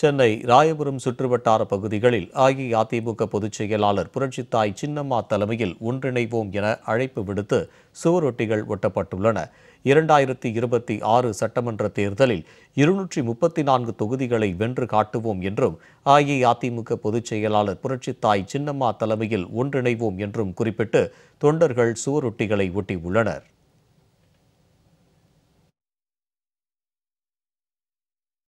சென்னை ராயபுரம் சுற்றுவட்டார பகுதிகளில் அஇஅதிமுக பொதுச் செயலாளர் புரட்சித்தாய் சின்னம்மா தலைமையில் ஒன்றிணைவோம் என அழைப்பு விடுத்து சுவரொட்டிகள் ஒட்டப்பட்டுள்ளன இரண்டாயிரத்தி இருபத்தி ஆறு சட்டமன்ற தேர்தலில் இருநூற்றி முப்பத்தி நான்கு தொகுதிகளை வென்று காட்டுவோம் என்றும் அஇஅதிமுக பொதுச் செயலாளர் புரட்சித்தாய் சின்னம்மா தலைமையில் ஒன்றிணைவோம் என்றும் குறிப்பிட்டு தொண்டர்கள் சுவரொட்டிகளை ஒட்டியுள்ளனா்